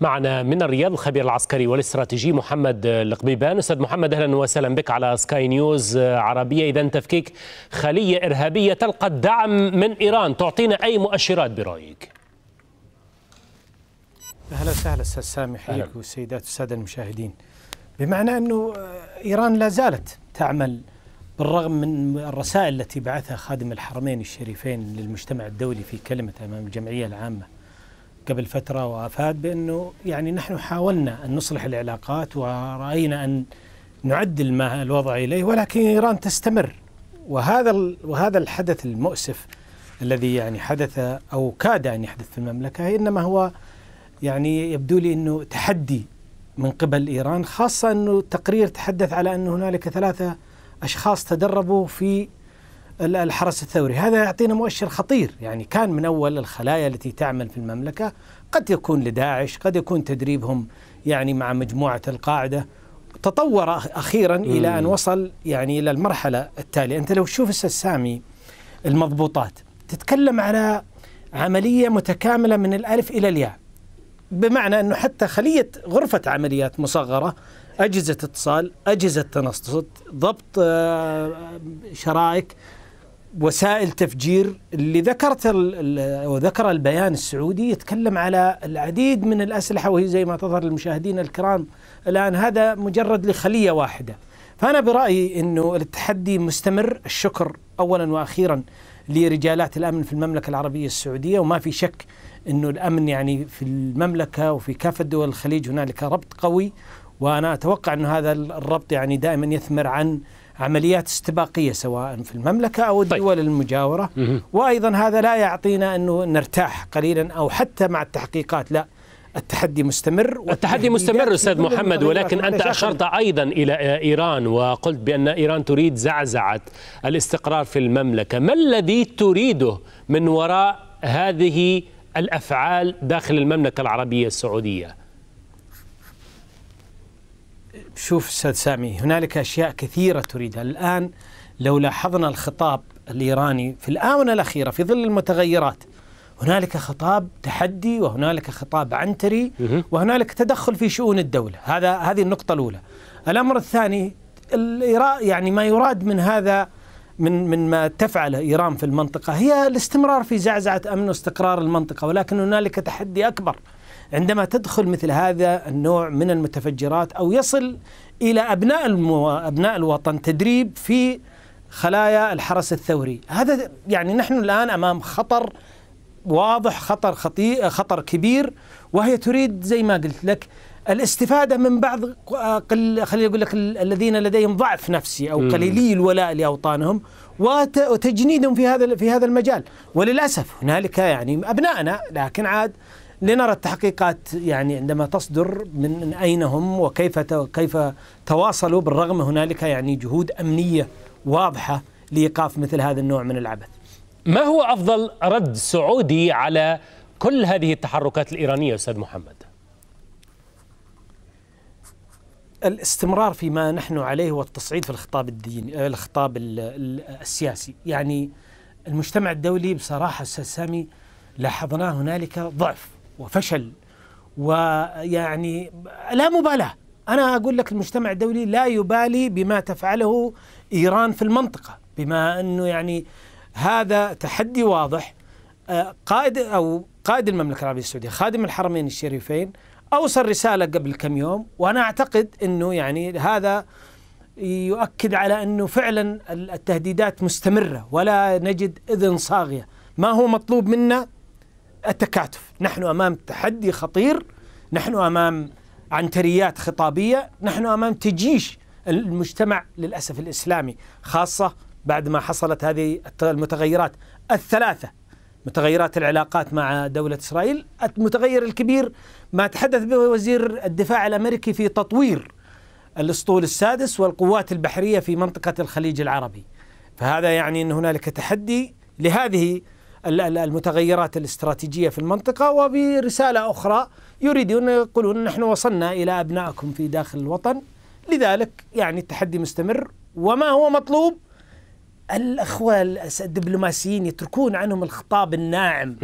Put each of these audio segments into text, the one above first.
معنا من الرياض الخبير العسكري والاستراتيجي محمد القبيبان أستاذ محمد أهلا وسهلا بك على سكاي نيوز عربية إذا تفكيك خلية إرهابية تلقى الدعم من إيران تعطينا أي مؤشرات برأيك؟ اهلا وسهلا استاذ سامي حييك والسيدات والساده المشاهدين. بمعنى انه ايران لا زالت تعمل بالرغم من الرسائل التي بعثها خادم الحرمين الشريفين للمجتمع الدولي في كلمه امام الجمعيه العامه قبل فترة وأفاد بأنه يعني نحن حاولنا أن نصلح العلاقات ورأينا أن نعدل ما الوضع إليه ولكن إيران تستمر وهذا وهذا الحدث المؤسف الذي يعني حدث أو كاد أن يحدث في المملكة إنما هو يعني يبدو لي أنه تحدي من قبل إيران خاصة أنه التقرير تحدث على أن هنالك ثلاثة أشخاص تدربوا في الحرس الثوري هذا يعطينا مؤشر خطير يعني كان من أول الخلايا التي تعمل في المملكة قد يكون لداعش قد يكون تدريبهم يعني مع مجموعة القاعدة تطور أخيرا مم. إلى أن وصل يعني إلى المرحلة التالية أنت لو تشوف السامي المضبوطات تتكلم على عملية متكاملة من الألف إلى الياء بمعنى أنه حتى خلية غرفة عمليات مصغرة أجهزة اتصال أجهزة تنصت ضبط آه، شرائك وسائل تفجير اللي ذكرت وذكر البيان السعودي يتكلم على العديد من الأسلحة وهي زي ما تظهر للمشاهدين الكرام الآن هذا مجرد لخلية واحدة فأنا برأيي أنه التحدي مستمر الشكر أولا وأخيرا لرجالات الأمن في المملكة العربية السعودية وما في شك أنه الأمن يعني في المملكة وفي كافة دول الخليج هنالك ربط قوي وانا اتوقع ان هذا الربط يعني دائما يثمر عن عمليات استباقيه سواء في المملكه او طيب. الدول طيب. المجاوره وايضا هذا لا يعطينا انه نرتاح قليلا او حتى مع التحقيقات لا التحدي مستمر التحدي مستمر استاذ محمد ولكن انت اشرت ايضا الى ايران وقلت بان ايران تريد زعزعه الاستقرار في المملكه، ما الذي تريده من وراء هذه الافعال داخل المملكه العربيه السعوديه؟ شوف استاذ سامي هنالك اشياء كثيره تريدها الان لو لاحظنا الخطاب الايراني في الاونه الاخيره في ظل المتغيرات هنالك خطاب تحدي وهنالك خطاب عنتري وهنالك تدخل في شؤون الدوله هذا هذه النقطه الاولى الامر الثاني يعني ما يراد من هذا من من ما تفعله ايران في المنطقه هي الاستمرار في زعزعه امن واستقرار المنطقه ولكن هنالك تحدي اكبر عندما تدخل مثل هذا النوع من المتفجرات او يصل الى ابناء المو... ابناء الوطن تدريب في خلايا الحرس الثوري، هذا يعني نحن الان امام خطر واضح خطر خطي... خطر كبير وهي تريد زي ما قلت لك الاستفاده من بعض قل خليني اقول لك الذين لديهم ضعف نفسي او قليلي الولاء لاوطانهم وتجنيدهم في هذا في هذا المجال وللاسف هنالك يعني ابنائنا لكن عاد لنرى التحقيقات يعني عندما تصدر من أين هم وكيف كيف تواصلوا بالرغم هنالك يعني جهود أمنية واضحة لإيقاف مثل هذا النوع من العبث ما هو أفضل رد سعودي على كل هذه التحركات الإيرانية أستاذ محمد الاستمرار فيما نحن عليه والتصعيد في الخطاب الديني آه، الخطاب السياسي يعني المجتمع الدولي بصراحة أستاذ سامي لاحظناه هنالك ضعف وفشل ويعني لا مبالاه انا اقول لك المجتمع الدولي لا يبالي بما تفعله ايران في المنطقه بما انه يعني هذا تحدي واضح آه، قائد او قائد المملكه العربيه السعوديه خادم الحرمين الشريفين اوصل رساله قبل كم يوم وانا اعتقد انه يعني هذا يؤكد على انه فعلا التهديدات مستمره ولا نجد اذن صاغيه ما هو مطلوب منا التكاتف نحن امام تحدي خطير نحن امام عنتريات خطابيه نحن امام تجيش المجتمع للاسف الاسلامي خاصه بعد ما حصلت هذه المتغيرات الثلاثه متغيرات العلاقات مع دولة إسرائيل المتغير الكبير ما تحدث به وزير الدفاع الأمريكي في تطوير الأسطول السادس والقوات البحرية في منطقة الخليج العربي فهذا يعني أن هنالك تحدي لهذه المتغيرات الاستراتيجية في المنطقة وبرسالة أخرى يريدون يقولون نحن وصلنا إلى أبنائكم في داخل الوطن لذلك يعني التحدي مستمر وما هو مطلوب الأخوة الدبلوماسيين يتركون عنهم الخطاب الناعم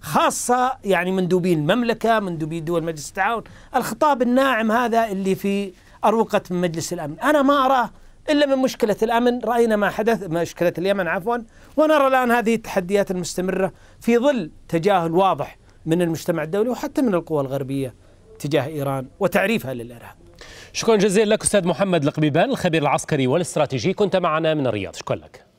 خاصة يعني مندوبين المملكة مندوبي دول مجلس التعاون الخطاب الناعم هذا اللي في أروقة من مجلس الأمن أنا ما أراه إلا من مشكلة الأمن رأينا ما حدث مشكلة اليمن عفوا ونرى الآن هذه التحديات المستمرة في ظل تجاهل واضح من المجتمع الدولي وحتى من القوى الغربية تجاه إيران وتعريفها للإرهاب شكرا جزيلا لك أستاذ محمد القبيبان الخبير العسكري والاستراتيجي كنت معنا من الرياض شكرا لك